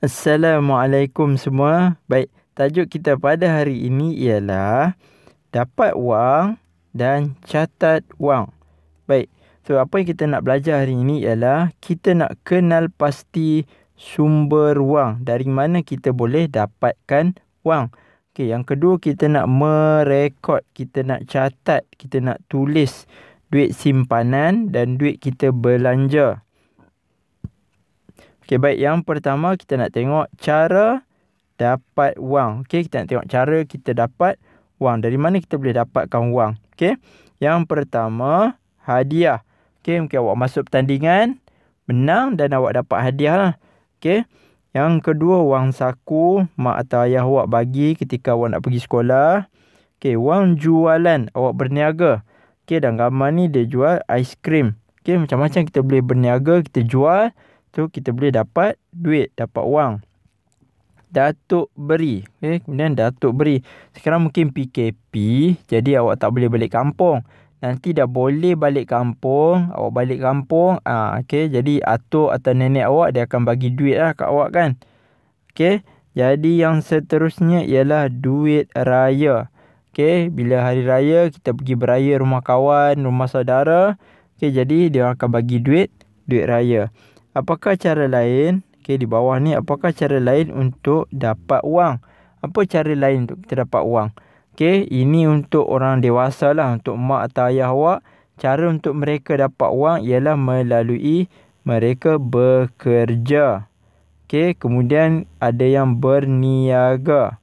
Assalamualaikum semua. Baik, tajuk kita pada hari ini ialah dapat wang dan catat wang. Baik, so apa yang kita nak belajar hari ini ialah kita nak kenal pasti sumber wang dari mana kita boleh dapatkan wang. Okey, yang kedua kita nak merekod, kita nak catat, kita nak tulis duit simpanan dan duit kita belanja. Okey, baik. Yang pertama kita nak tengok cara dapat wang. Okey, kita nak tengok cara kita dapat wang. Dari mana kita boleh dapatkan wang. Okey. Yang pertama, hadiah. Okey, mungkin awak masuk pertandingan, menang dan awak dapat hadiah lah. Okey. Yang kedua, wang saku mak atau ayah awak bagi ketika awak nak pergi sekolah. Okey, wang jualan awak berniaga. Okey, dalam gambar ni dia jual aiskrim. Okey, macam-macam kita boleh berniaga, kita jual tu kita boleh dapat duit, dapat wang. Datuk beri. Okay? Eh, kemudian Datuk beri. Sekarang mungkin PKP. Jadi awak tak boleh balik kampung. Nanti dah boleh balik kampung. Awak balik kampung. Ha, ah, okay? Jadi atuk atau nenek awak dia akan bagi duit lah kat awak kan. Okay? Jadi yang seterusnya ialah duit raya. Okay? Bila hari raya kita pergi beraya rumah kawan, rumah saudara. Okay? Jadi dia akan bagi duit. Duit raya apakah cara lain okay di bawah ni apakah cara lain untuk dapat wang apa cara lain untuk kita dapat wang Okay, ini untuk orang dewasa lah untuk mak atau ayah awak cara untuk mereka dapat wang ialah melalui mereka bekerja Okay, kemudian ada yang berniaga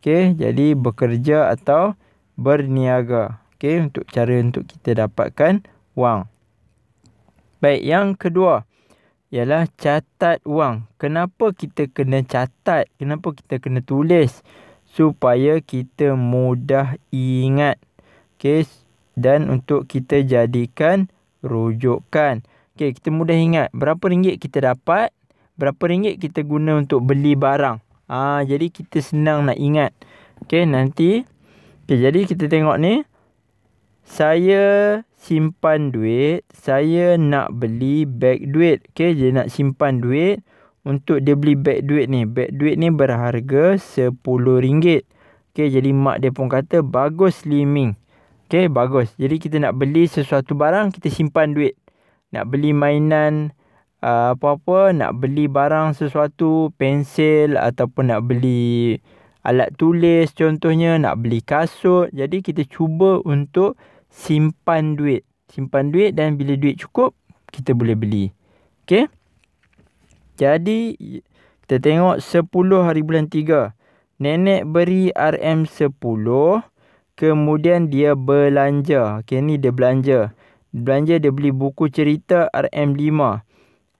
Okay, jadi bekerja atau berniaga Okay, untuk cara untuk kita dapatkan wang baik yang kedua ialah catat wang. Kenapa kita kena catat? Kenapa kita kena tulis? Supaya kita mudah ingat. Okey. Dan untuk kita jadikan rujukan. Okey. Kita mudah ingat. Berapa ringgit kita dapat? Berapa ringgit kita guna untuk beli barang? Ah, Jadi kita senang nak ingat. Okey. Nanti. Okey. Jadi kita tengok ni saya simpan duit, saya nak beli beg duit. Okey, dia nak simpan duit untuk dia beli beg duit ni. Beg duit ni berharga RM10. Okey, jadi mak dia pun kata bagus liming. Okey, bagus. Jadi kita nak beli sesuatu barang, kita simpan duit. Nak beli mainan uh, apa-apa, nak beli barang sesuatu, pensel ataupun nak beli alat tulis contohnya, nak beli kasut. Jadi kita cuba untuk simpan duit. Simpan duit dan bila duit cukup, kita boleh beli. Okey. Jadi, kita tengok 10 hari bulan 3. Nenek beri RM10. Kemudian dia belanja. Okey, ni dia belanja. Belanja dia beli buku cerita RM5.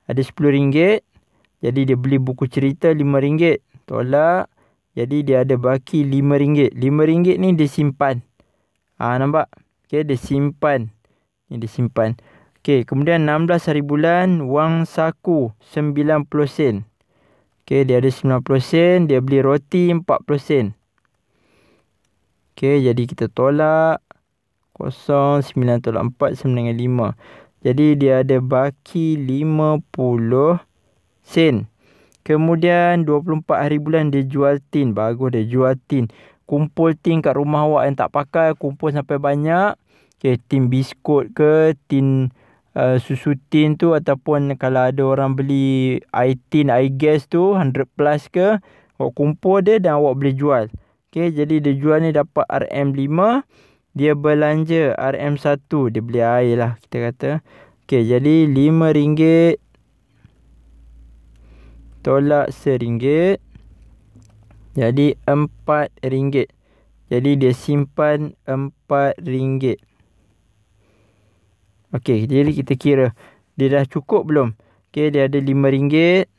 Ada RM10. Jadi, dia beli buku cerita RM5. Tolak. Jadi, dia ada baki RM5. RM5 ni dia simpan. Ah ha, nampak? Okey, dia simpan. Ini dia simpan. Okey, kemudian 16 hari bulan, wang saku 90 sen. Okey, dia ada 90 sen. Dia beli roti 40 sen. Okey, jadi kita tolak. Kosong, 9 tolak 4, 9 dengan 5. Jadi, dia ada baki 50 sen. Kemudian, 24 hari bulan, dia jual tin. Bagus, dia jual tin kumpul tin kat rumah awak yang tak pakai kumpul sampai banyak okey tin biskut ke tin uh, susu tin tu ataupun kalau ada orang beli air tin air gas tu 100 plus ke awak kumpul dia dan awak boleh jual okey jadi dia jual ni dapat RM5 dia belanja RM1 dia beli air lah kita kata okey jadi RM5 tolak RM1 jadi empat ringgit. Jadi dia simpan empat ringgit. Okey, jadi kita kira dia dah cukup belum? Okey, dia ada lima ringgit.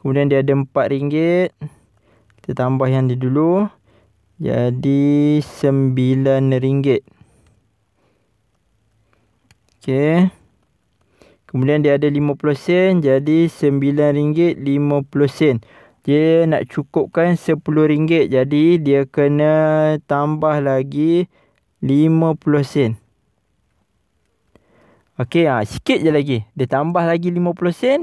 Kemudian dia ada empat ringgit. Kita tambah yang dia dulu. Jadi sembilan ringgit. Okey. Kemudian dia ada lima puluh sen. Jadi sembilan ringgit lima RM9.50 dia nak cukupkan RM10 jadi dia kena tambah lagi 50 sen. Okey ah ha, sikit je lagi. Dia tambah lagi 50 sen.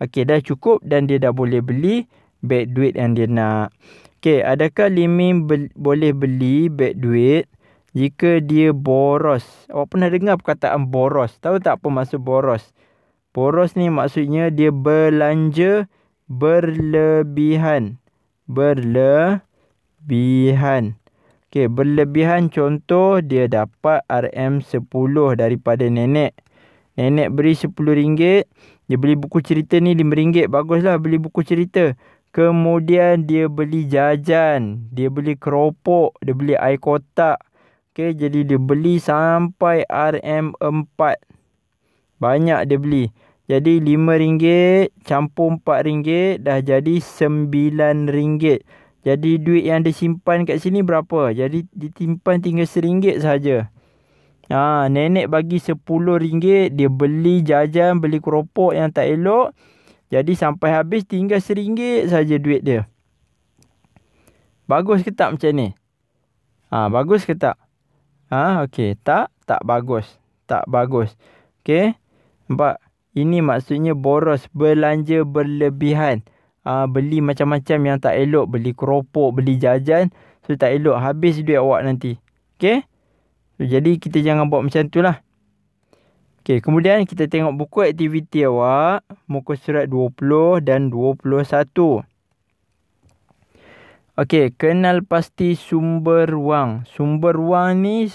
Okey dah cukup dan dia dah boleh beli beg duit yang dia nak. Okey adakah Limin be boleh beli beg duit jika dia boros? Awak pernah dengar perkataan boros? Tahu tak apa maksud boros? Boros ni maksudnya dia belanja berlebihan berlebihan okey berlebihan contoh dia dapat RM10 daripada nenek nenek beri RM10 dia beli buku cerita ni RM5 baguslah beli buku cerita kemudian dia beli jajan dia beli keropok dia beli air kotak okey jadi dia beli sampai RM4 banyak dia beli jadi RM5 campur RM4 dah jadi RM9. Jadi duit yang disimpan kat sini berapa? Jadi ditimpan tinggal RM1 sahaja. Ha, nenek bagi RM10 dia beli jajan, beli keropok yang tak elok. Jadi sampai habis tinggal RM1 sahaja duit dia. Bagus ke tak macam ni? Ha, bagus ke tak? Ha, okay. Tak, tak bagus. Tak bagus. Okay. Nampak? Ini maksudnya boros, belanja berlebihan. Uh, beli macam-macam yang tak elok. Beli keropok, beli jajan. So, tak elok. Habis duit awak nanti. Okay? So, jadi, kita jangan buat macam tu lah. Okay, kemudian kita tengok buku aktiviti awak. Muka surat 20 dan 21. Okay, kenal pasti sumber wang. Sumber wang ni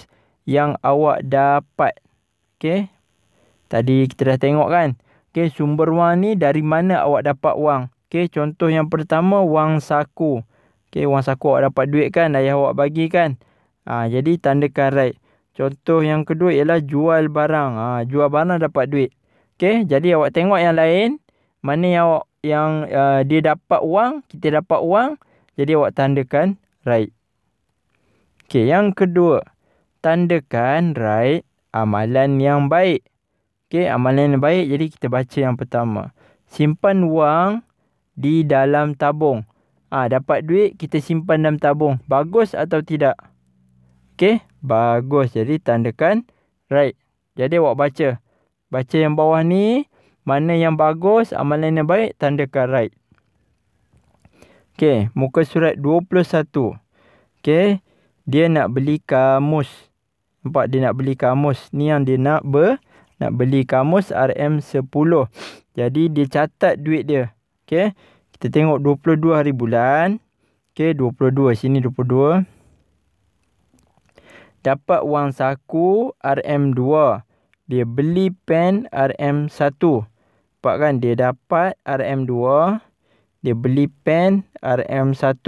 yang awak dapat. Okay, Tadi kita dah tengok kan. Okey, sumber wang ni dari mana awak dapat wang? Okey, contoh yang pertama wang saku. Okey, wang saku awak dapat duit kan ayah awak bagi kan? Ha, jadi tandakan right. Contoh yang kedua ialah jual barang. Ha, jual barang dapat duit. Okey, jadi awak tengok yang lain mana yang awak yang uh, dia dapat wang, kita dapat wang, jadi awak tandakan right. Okey, yang kedua tandakan right amalan yang baik. Okey, amalan yang baik jadi kita baca yang pertama. Simpan wang di dalam tabung. Ah ha, dapat duit kita simpan dalam tabung. Bagus atau tidak? Okey, bagus. Jadi tandakan right. Jadi awak baca. Baca yang bawah ni mana yang bagus, amalan yang baik tandakan right. Okey, muka surat 21. Okey, dia nak beli kamus. Nampak dia nak beli kamus. Ni yang dia nak ber nak beli kamus RM10. Jadi dia catat duit dia. Okey. Kita tengok 22 hari bulan. Okey, 22 sini 22. Dapat wang saku RM2. Dia beli pen RM1. Nampak kan dia dapat RM2. Dia beli pen RM1.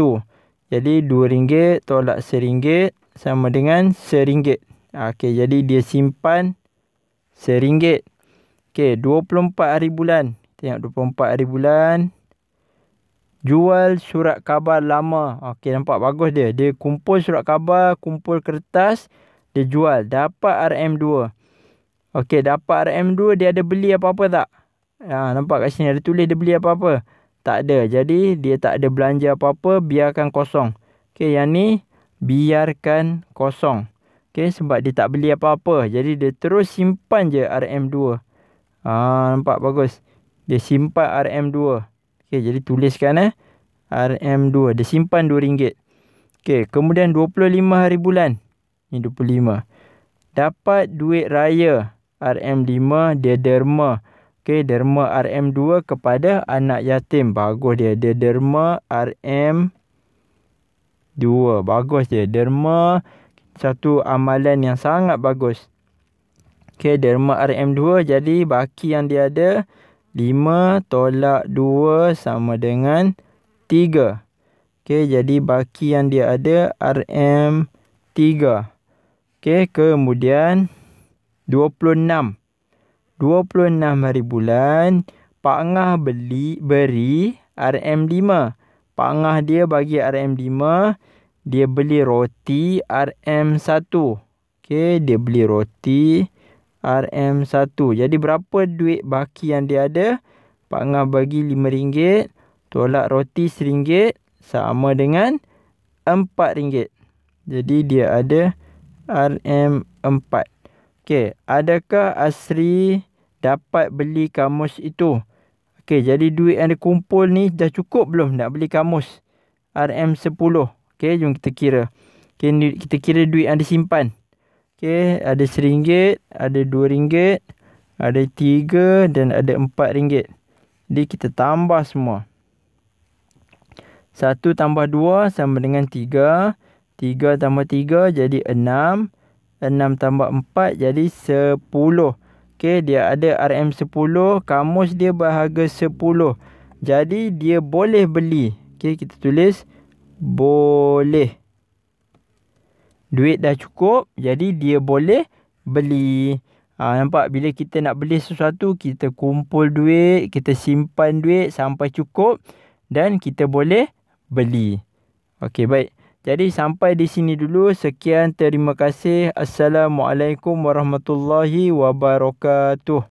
Jadi RM2 tolak RM1 sama dengan RM1. Ah, okey, jadi dia simpan seringgit. Okey, 24 hari bulan. Tengok 24 hari bulan. Jual surat khabar lama. Okey, nampak bagus dia. Dia kumpul surat khabar, kumpul kertas, dia jual. Dapat RM2. Okey, dapat RM2, dia ada beli apa-apa tak? Ha, nampak kat sini, ada tulis dia beli apa-apa. Tak ada. Jadi, dia tak ada belanja apa-apa, biarkan kosong. Okey, yang ni, biarkan kosong. Okay, sebab dia tak beli apa-apa. Jadi, dia terus simpan je RM2. Ah nampak bagus. Dia simpan RM2. Okay, jadi tuliskan eh. RM2. Dia simpan RM2. Okay, kemudian 25 hari bulan. Ini 25. Dapat duit raya RM5. Dia derma. Okay, derma RM2 kepada anak yatim. Bagus dia. Dia derma RM2. Bagus dia. Derma RM2 satu amalan yang sangat bagus. Okey, derma RM2 jadi baki yang dia ada 5 tolak 2 sama dengan 3. Okey, jadi baki yang dia ada RM3. Okey, kemudian 26. 26 hari bulan Pak Ngah beli beri RM5. Pak Ngah dia bagi RM5 dia beli roti RM1. Okey, dia beli roti RM1. Jadi berapa duit baki yang dia ada? Pak Ngah bagi RM5 tolak roti RM1 sama dengan RM4. Jadi dia ada RM4. Okey, adakah Asri dapat beli kamus itu? Okey, jadi duit yang dia kumpul ni dah cukup belum nak beli kamus RM10? Okay, jom kita kira. Okay, kita kira duit anda simpan. Okay, ada RM1, ada RM2, ada RM3 dan ada RM4. Jadi, kita tambah semua. 1 tambah 2 sama dengan 3. 3 tambah 3 jadi 6. 6 tambah 4 jadi 10. Okay, dia ada RM10. Kamus dia berharga 10. Jadi, dia boleh beli. Okay, kita tulis 10 boleh. Duit dah cukup. Jadi dia boleh beli. Ha, nampak bila kita nak beli sesuatu. Kita kumpul duit. Kita simpan duit sampai cukup. Dan kita boleh beli. Okey baik. Jadi sampai di sini dulu. Sekian terima kasih. Assalamualaikum warahmatullahi wabarakatuh.